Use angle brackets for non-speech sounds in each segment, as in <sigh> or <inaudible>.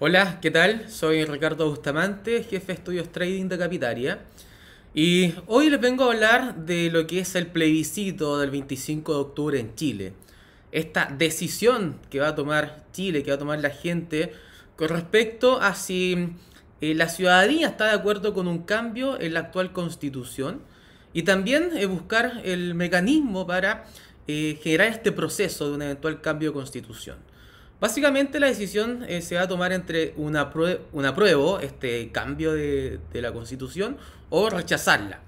Hola, ¿qué tal? Soy Ricardo Bustamante, jefe de estudios trading de Capitaria. Y hoy les vengo a hablar de lo que es el plebiscito del 25 de octubre en Chile. Esta decisión que va a tomar Chile, que va a tomar la gente con respecto a si eh, la ciudadanía está de acuerdo con un cambio en la actual constitución y también eh, buscar el mecanismo para eh, generar este proceso de un eventual cambio de constitución. Básicamente la decisión eh, se va a tomar entre una, apruebo, este cambio de, la constitución, o rechazarla.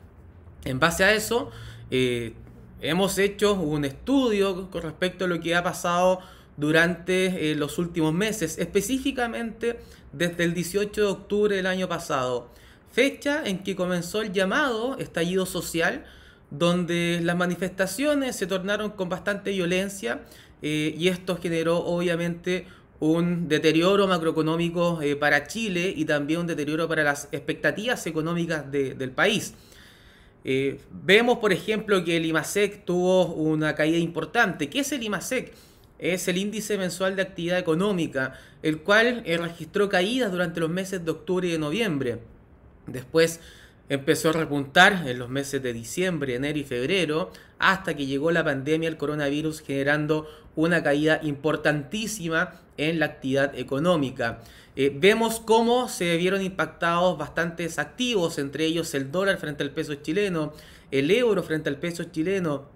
En base a eso, eh, hemos hecho un estudio con respecto a lo que ha pasado durante eh, los últimos meses, específicamente desde el 18 de octubre del año pasado, fecha en que comenzó el llamado estallido social, donde las manifestaciones se tornaron con bastante violencia eh, y esto generó obviamente un deterioro macroeconómico eh, para Chile y también un deterioro para las expectativas económicas del país. Eh, vemos, por ejemplo, que el IMASEC tuvo una caída importante. ¿Qué es el IMASEC? Es el índice mensual de actividad económica, el cual registró caídas durante los meses de octubre y de noviembre. Después empezó a repuntar en los meses de diciembre, enero y febrero, hasta que llegó la pandemia del coronavirus generando una caída importantísima en la actividad económica. Eh, vemos cómo se vieron impactados bastantes activos, entre ellos el dólar frente al peso chileno, el euro frente al peso chileno,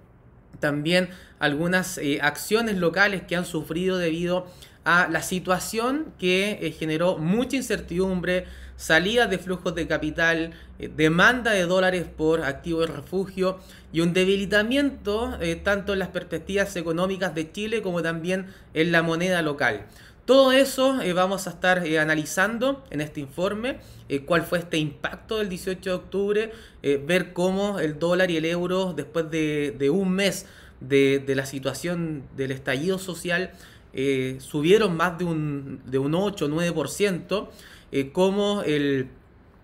también algunas eh, acciones locales que han sufrido debido a la situación que eh, generó mucha incertidumbre, salida de flujos de capital, eh, demanda de dólares por activo de refugio y un debilitamiento tanto en las perspectivas económicas de Chile como también en la moneda local. Todo eso eh, vamos a estar eh, analizando en este informe, eh, cuál fue este impacto del 18 de octubre, ver cómo el dólar y el euro, después de, un mes de, la situación del estallido social, subieron más de un, de un 8 o 9%, cómo el,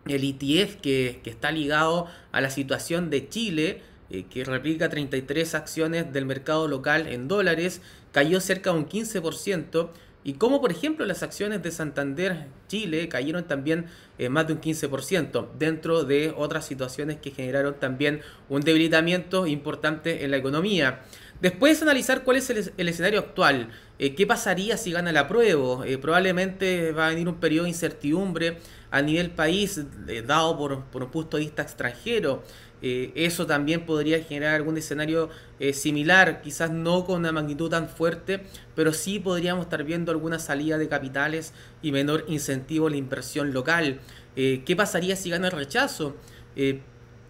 el ITF e que, que, está ligado a la situación de Chile, que replica 33 acciones del mercado local en dólares, cayó cerca de un 15%, y como por ejemplo las acciones de Santander Chile cayeron también eh, más de un 15% dentro de otras situaciones que generaron también un debilitamiento importante en la economía. Después analizar cuál es el, escenario actual, eh, qué pasaría si gana la prueba. Eh, probablemente va a venir un periodo de incertidumbre a nivel país dado por, por un punto de vista extranjero. Eh, eso también podría generar algún escenario eh, similar, quizás no con una magnitud tan fuerte, pero sí podríamos estar viendo alguna salida de capitales y menor incentivo a la inversión local. Eh, ¿Qué pasaría si gana el rechazo?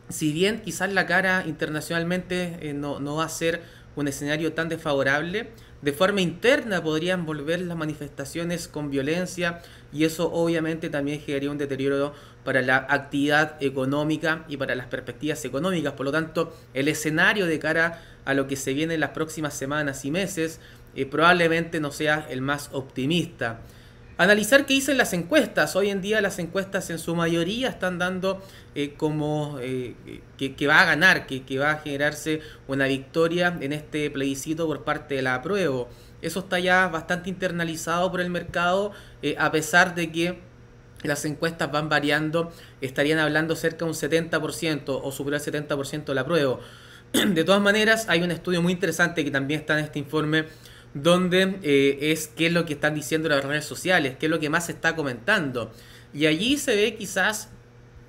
si bien quizás la cara internacionalmente no va a ser un escenario tan desfavorable, de forma interna podrían volver las manifestaciones con violencia y eso obviamente también generaría un deterioro para la actividad económica y para las perspectivas económicas. Por lo tanto, el escenario de cara a lo que se viene en las próximas semanas y meses eh, probablemente no sea el más optimista. Analizar qué dicen las encuestas. Hoy en día las encuestas en su mayoría están dando eh, como eh, que, va a ganar, que, va a generarse una victoria en este plebiscito por parte de la apruebo. Eso está ya bastante internalizado por el mercado, eh, a pesar de que las encuestas van variando, estarían hablando cerca de un 70% o superior al 70% de la prueba. <clears throat> De todas maneras, hay un estudio muy interesante que también está en este informe donde eh, es qué es lo que están diciendo las redes sociales, qué es lo que más se está comentando. Y allí se ve quizás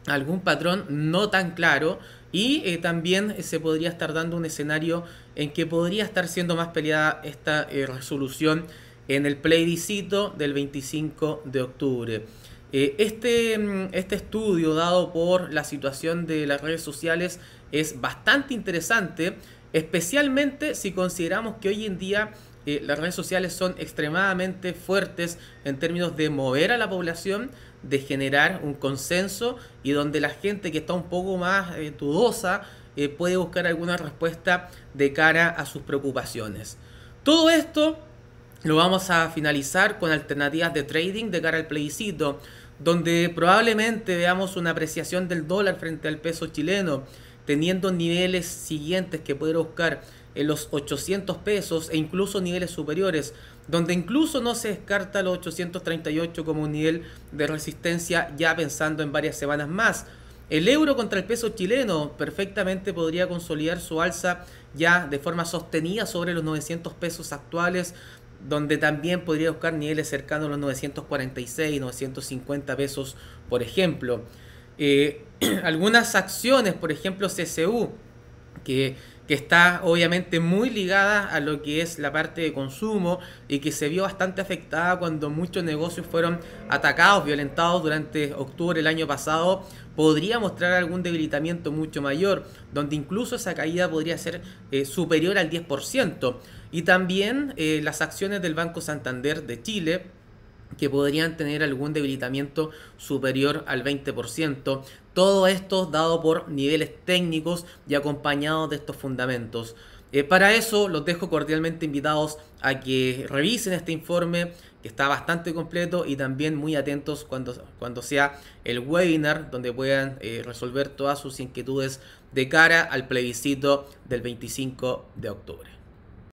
algún patrón no tan claro y eh, también se podría estar dando un escenario en que podría estar siendo más peleada esta eh, resolución en el plebiscito del 25 de octubre. este, mm, este estudio dado por la situación de las redes sociales es bastante interesante especialmente si consideramos que hoy en día eh, las redes sociales son extremadamente fuertes en términos de mover a la población, de generar un consenso y donde la gente que está un poco más eh, dudosa eh, puede buscar alguna respuesta de cara a sus preocupaciones. Todo esto lo vamos a finalizar con alternativas de trading de cara al plebiscito, donde probablemente veamos una apreciación del dólar frente al peso chileno teniendo niveles siguientes que poder buscar en los 800 pesos e incluso niveles superiores, donde incluso no se descarta los 838 como un nivel de resistencia ya pensando en varias semanas más. El euro contra el peso chileno perfectamente podría consolidar su alza ya de forma sostenida sobre los 900 pesos actuales, donde también podría buscar niveles cercanos a los 946, 950 pesos, por ejemplo. Eh, <clears throat> algunas acciones, por ejemplo CCU, que, está obviamente muy ligada a lo que es la parte de consumo y que se vio bastante afectada cuando muchos negocios fueron atacados, violentados durante octubre del año pasado, podría mostrar algún debilitamiento mucho mayor, donde incluso esa caída podría ser eh, superior al 10%. Y también eh, las acciones del Banco Santander de Chile, que podrían tener algún debilitamiento superior al 20%. Todo esto dado por niveles técnicos y acompañados de estos fundamentos. Eh, para eso los dejo cordialmente invitados a que revisen este informe que está bastante completo y también muy atentos cuando, cuando sea el webinar donde puedan eh, resolver todas sus inquietudes de cara al plebiscito del 25 de octubre.